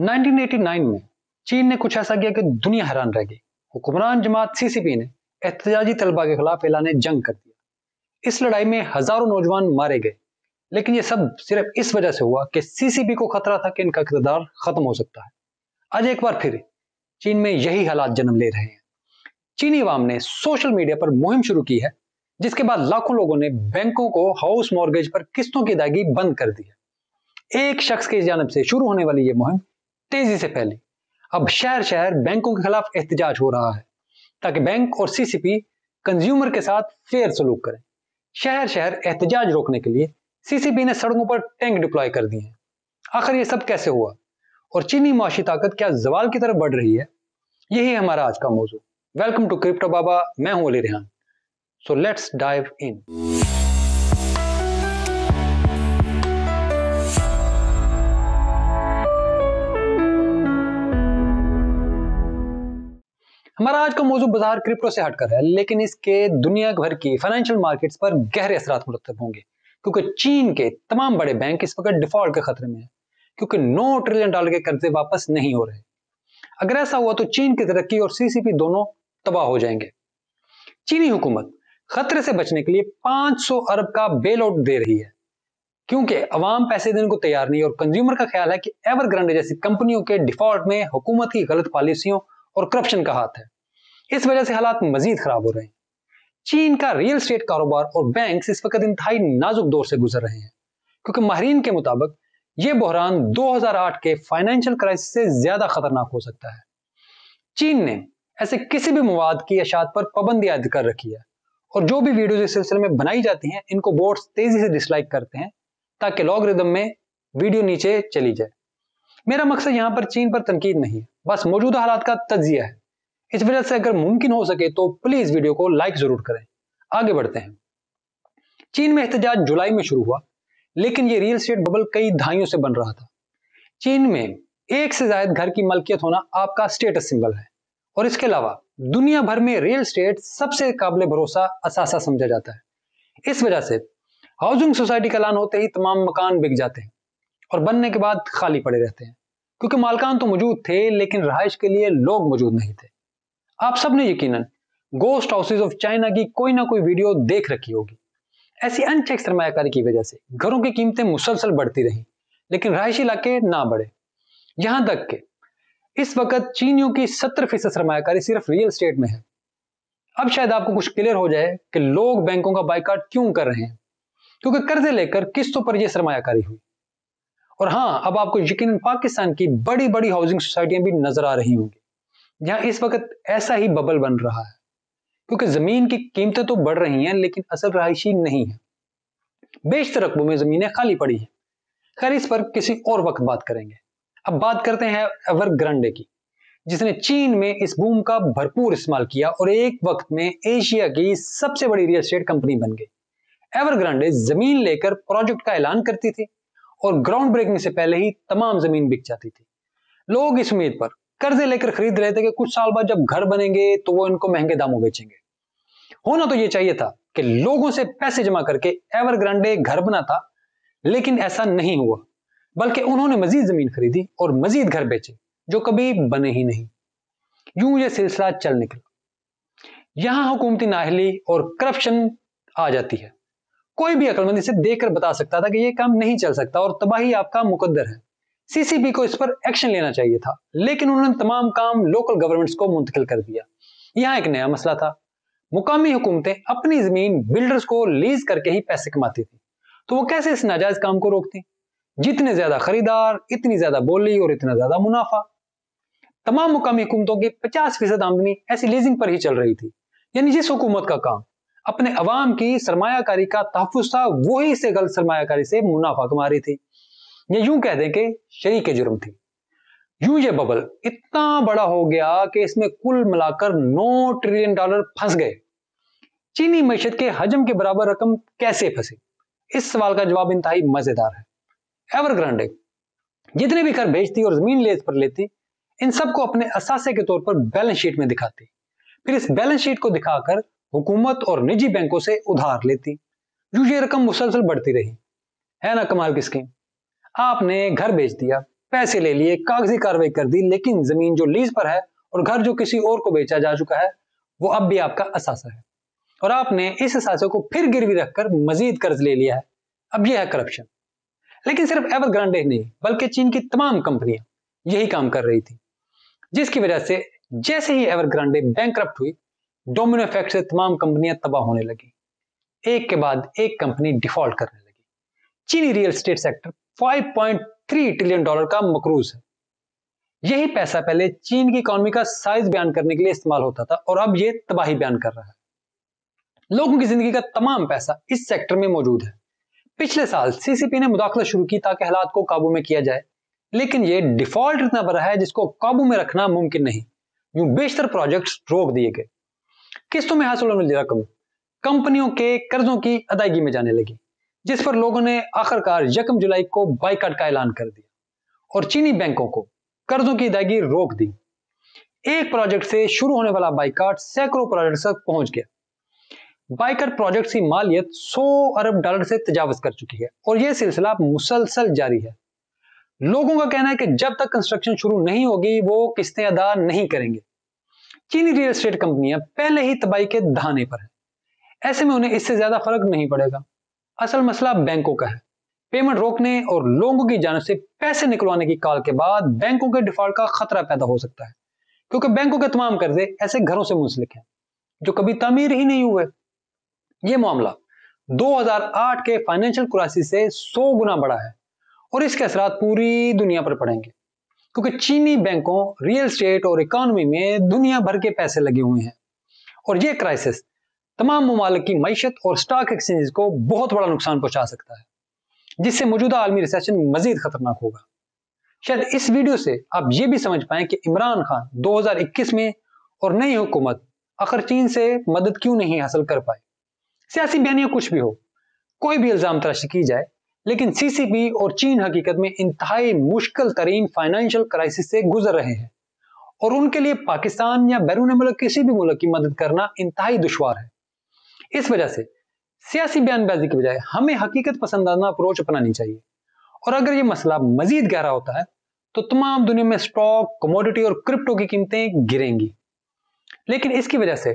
1989 में चीन ने कुछ ऐसा किया कि दुनिया हैरान रह गई हुक्मरान जमात सीसीपी ने एहतजाजी तलबा के खिलाफ एलान जंग कर दिया इस लड़ाई में हजारों नौजवान मारे गए लेकिन ये सब सिर्फ इस वजह से हुआ कि सीसीपी को खतरा था कि इनका किरदार खत्म हो सकता है आज एक बार फिर चीन में यही हालात जन्म ले रहे हैं चीनी वाम ने सोशल मीडिया पर मुहिम शुरू की है जिसके बाद लाखों लोगों ने बैंकों को हाउस मॉर्गेज पर किस्तों की अदायगी बंद कर दी है एक शख्स की जानब से शुरू होने वाली यह मुहिम तेजी से फैली अब शहर शहर बैंकों के खिलाफ एहतजाज हो रहा है ताकि बैंक और सीसीपी कंज्यूमर के साथ फेयर सलूक करें शहर शहर एहतजाज रोकने के लिए सीसीपी ने सड़कों पर टैंक डिप्लॉय कर दिए हैं आखिर ये सब कैसे हुआ और चीनी मुआशी ताकत क्या जवाल की तरफ बढ़ रही है यही हमारा आज का मौजू वेलकम टू क्रिप्टो बाबा मैं हूं Ali Rehan so let's dive in हमारा आज का मौजूद बाजार क्रिप्टो से हटकर है लेकिन इसके दुनिया भर की फाइनेंशियल मार्केट्स पर गहरे असर मुरतब होंगे क्योंकि चीन के तमाम बड़े बैंक इस वक्त डिफॉल्ट के खतरे में है क्योंकि नौ ट्रिलियन डॉलर के कर्जे वापस नहीं हो रहे अगर ऐसा हुआ तो चीन की तरक्की और सीसीपी दोनों तबाह हो जाएंगे चीनी हुकूमत खतरे से बचने के लिए 500 अरब का बेल आउट दे रही है क्योंकि अवाम पैसे देने को तैयार नहीं और कंज्यूमर का ख्याल है कि एवरग्रैंड जैसी कंपनियों के डिफॉल्ट में हुकूमत की गलत पॉलिसियों और करप्शन का हाथ है इस वजह से हालात मजीद खराब हो रहे हैं चीन का रियल स्टेट कारोबार और बैंक इस वक्त इंतहाई नाजुक दौर से गुजर रहे हैं क्योंकि माहरीन के मुताबिक ये बहरान 2008 के फाइनेंशियल क्राइसिस से ज्यादा खतरनाक हो सकता है चीन ने ऐसे किसी भी मवाद की अशात पर पाबंदी आयद कर रखी है और जो भी वीडियोज इस सिलसिले में बनाई जाती हैं इनको बोर्ड्स तेजी से डिसलाइक करते हैं ताकि लॉग में वीडियो नीचे चली जाए मेरा मकसद यहाँ पर चीन पर तनकीद नहीं है बस मौजूदा हालात का तजिया है इस वजह से अगर मुमकिन हो सके तो प्लीज वीडियो को लाइक जरूर करें आगे बढ़ते हैं चीन में एहतजाज जुलाई में शुरू हुआ लेकिन ये रियल स्टेट बबल कई धाइयों से बन रहा था चीन में एक से ज्यादा घर की मलकियत होना आपका स्टेटस सिंबल है और इसके अलावा दुनिया भर में रियल स्टेट सबसे काबिल भरोसा असासा समझा जाता है इस वजह से हाउसिंग सोसाइटी का ऐलान होते ही तमाम मकान बिक जाते हैं और बनने के बाद खाली पड़े रहते हैं क्योंकि मालकान तो मौजूद थे लेकिन रहाइश के लिए लोग मौजूद नहीं थे आप सब ने यकीनन गोस्ट हाउसेज ऑफ चाइना की कोई ना कोई वीडियो देख रखी होगी ऐसी अनचेक सरमाकारी की वजह से घरों की कीमतें मुसलसल बढ़ती रहीं लेकिन रहायशी इलाके ना बढ़े यहां तक के इस वक्त चीनियों की सत्तर फीसद सरमाकारी सिर्फ रियल स्टेट में है अब शायद आपको कुछ क्लियर हो जाए कि लोग बैंकों का बाइकाट क्यों कर रहे हैं क्योंकि कर्जे लेकर किस्तों पर यह सरमाकारी हुई और हाँ अब आपको यकीन पाकिस्तान की बड़ी बड़ी हाउसिंग सोसाइटियां भी नजर आ रही होंगी जहां इस वक्त ऐसा ही बबल बन रहा है क्योंकि जमीन की कीमतें तो बढ़ रही हैं लेकिन असल रहायशी नहीं है बेशतर रकबों में जमीनें खाली पड़ी हैं खैर इस पर किसी और वक्त बात करेंगे अब बात करते हैं एवर ग्रंडे की जिसने चीन में इस बूम का भरपूर इस्तेमाल किया और एक वक्त में एशिया की सबसे बड़ी रियल एस्टेट कंपनी बन गई एवर ग्रांडे जमीन लेकर प्रोजेक्ट का ऐलान करती थी और ग्राउंड ब्रेकिंग से पहले ही तमाम जमीन बिक जाती थी लोग इस उम्मीद पर कर्जे लेकर खरीद रहे थे कि कुछ साल बाद जब घर बनेंगे तो वो इनको महंगे दामों बेचेंगे होना तो ये चाहिए था कि लोगों से पैसे जमा करके एवरग्रांडे घर बना था लेकिन ऐसा नहीं हुआ बल्कि उन्होंने मजीद जमीन खरीदी और मजीद घर बेचे जो कभी बने ही नहीं यूं ये सिलसिला चल निकला यहां हुकूमती नाहली और करप्शन आ जाती है कोई भी अकलमंद इसे देखकर बता सकता था कि यह काम नहीं चल सकता और तबाही आपका मुकद्दर है सीसीबी को इस पर एक्शन लेना चाहिए था लेकिन उन्होंने तमाम काम लोकल गवर्नमेंट्स को मुंतकिल कर दिया यहाँ एक नया मसला था मुकामी हुकूमतें अपनी जमीन बिल्डर्स को लीज करके ही पैसे कमाती थी तो वो कैसे इस नाजायज काम को रोकती जितने ज्यादा खरीदार इतनी ज्यादा बोली और इतना ज्यादा मुनाफा तमाम मुकामी हुकूमतों की पचास फीसद आमदनी ऐसी लीजिंग पर ही चल रही थी यानी जिस हुकूमत का काम अपने अवाम की सरमाकारी का तहफुज था वही इसे गलत सरमाकारी से मुनाफा कमा रही थी ये यूं कह दें कि शरीक जुर्म थी यूं ये बबल इतना बड़ा हो गया कि इसमें कुल मिलाकर नौ ट्रिलियन डॉलर फंस गए चीनी मीशत के हजम के बराबर रकम कैसे फंसे इस सवाल का जवाब इंतहाई मजेदार है एवरग्रांडे जितने भी कर भेजती और जमीन लेस पर लेती इन सबको अपने असासे के तौर पर बैलेंस शीट में दिखाती फिर इस बैलेंस शीट को दिखाकर हुकूमत और निजी बैंकों से उधार लेती यूं ये रकम मुसलसल बढ़ती रही है ना कमाल की स्कीम आपने घर बेच दिया पैसे ले लिए कागजी कार्रवाई कर दी लेकिन जमीन जो लीज पर है और घर जो किसी और को बेचा जा चुका है वो अब भी आपका असासा है और आपने इस असासे को फिर गिरवी रखकर मजीद कर्ज ले लिया है अब यह है करप्शन लेकिन सिर्फ एवर ग्रांडे नहीं बल्कि चीन की तमाम कंपनियां यही काम कर रही थी जिसकी वजह से जैसे ही एवर ग्रांडे बैंक हुई डोमिनो इफेक्ट से तमाम कंपनियां तबाह होने लगी एक के बाद एक कंपनी डिफॉल्ट करने लगी चीनी real estate sector 5.3 trillion dollar का मकरूज है यही पैसा पहले चीन की इकोनॉमी का साइज बयान करने के लिए इस्तेमाल होता था और अब यह तबाही बयान कर रहा है लोगों की जिंदगी का तमाम पैसा इस सेक्टर में मौजूद है पिछले साल सीसीपी ने मुदाखलत शुरू की ताकि हालात को काबू में किया जाए लेकिन यह डिफॉल्ट इतना बड़ा है जिसको काबू में रखना मुमकिन नहीं यूं बेशतर प्रोजेक्ट्स रोक दिए गए किस्तों में हासिलों में रकम कंपनियों के कर्जों की अदायगी में जाने लगी जिस पर लोगों ने आखिरकार यकम जुलाई को बाइकाट का ऐलान कर दिया और चीनी बैंकों को कर्जों की अदायगी रोक दी एक प्रोजेक्ट से शुरू होने वाला बाइकाट सैकड़ों प्रोजेक्ट तक पहुंच गया बाइकर प्रोजेक्ट की मालियत 100 अरब डॉलर से तजावज कर चुकी है और यह सिलसिला मुसलसल जारी है लोगों का कहना है कि जब तक कंस्ट्रक्शन शुरू नहीं होगी वो किस्तें अदा नहीं करेंगे चीनी रियल स्टेट कंपनियां पहले ही तबाही के दहाने पर है ऐसे में उन्हें इससे ज्यादा फर्क नहीं पड़ेगा असल मसला बैंकों का है पेमेंट रोकने और लोगों की जानव से पैसे निकलवाने की कॉल के बाद बैंकों के डिफॉल्ट का खतरा पैदा हो सकता है क्योंकि बैंकों के तमाम कर्जे ऐसे घरों से मुंसलिक हैं जो कभी तमीर ही नहीं हुए ये मामला 2008 के फाइनेंशियल क्राइसिस से 100 गुना बड़ा है और इसके असरा पूरी दुनिया पर पड़ेंगे क्योंकि चीनी बैंकों रियल स्टेट और इकोनॉमी में दुनिया भर के पैसे लगे हुए हैं और ये क्राइसिस तमाम ममालिक की मीशत और स्टॉक एक्सचेंज को बहुत बड़ा नुकसान पहुंचा सकता है जिससे मौजूदा आलमी रिसेशन मजीद खतरनाक होगा शायद इस वीडियो से आप ये भी समझ पाएं कि इमरान खान 2021 में और नई हुकूमत आखिर चीन से मदद क्यों नहीं हासिल कर पाए सियासी बयानियां कुछ भी हो कोई भी इल्ज़ाम तराशी की जाए लेकिन सीसीबी और चीन हकीकत में इंतहाई मुश्किल तरीन फाइनेंशियल क्राइसिस से गुजर रहे हैं और उनके लिए पाकिस्तान या बैरून मुल्क किसी भी मुल्क की मदद करना इंतहाई दुशवार है इस वजह से सियासी बयानबाजी के बजाय हमें हकीकत पसंदाना अप्रोच अपनानी चाहिए और अगर ये मसला मजीद गहरा होता है तो तमाम दुनिया में स्टॉक कमोडिटी और क्रिप्टो की कीमतें गिरेंगी लेकिन इसकी वजह से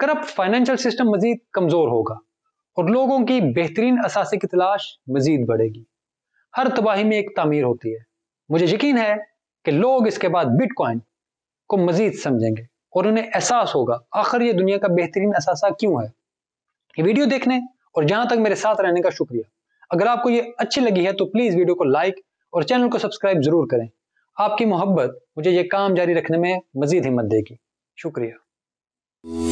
करप्ट फाइनेंशियल सिस्टम मजीद कमजोर होगा और लोगों की बेहतरीन असासे की तलाश मजीद बढ़ेगी हर तबाही में एक तमीर होती है मुझे यकीन है कि लोग इसके बाद बिटकॉइन को मजीद समझेंगे और उन्हें एहसास होगा आखिर यह दुनिया का बेहतरीन असासा क्यों है ये वीडियो देखने और जहां तक मेरे साथ रहने का शुक्रिया अगर आपको ये अच्छी लगी है तो प्लीज़ वीडियो को लाइक और चैनल को सब्सक्राइब ज़रूर करें आपकी मोहब्बत मुझे ये काम जारी रखने में मजीद हिम्मत देगी शुक्रिया